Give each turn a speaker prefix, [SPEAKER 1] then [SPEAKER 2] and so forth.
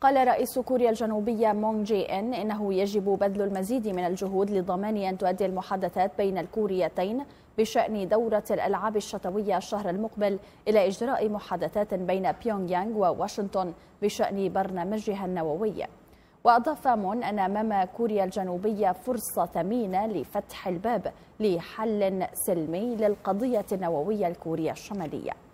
[SPEAKER 1] قال رئيس كوريا الجنوبية مونغ جي إن إنه يجب بذل المزيد من الجهود لضمان أن تؤدي المحادثات بين الكوريتين بشأن دورة الألعاب الشتوية الشهر المقبل إلى إجراء محادثات بين بيونغيانغ وواشنطن بشأن برنامجها النووي وأضاف مون أن أمام كوريا الجنوبية فرصة ثمينة لفتح الباب لحل سلمي للقضية النووية الكورية الشمالية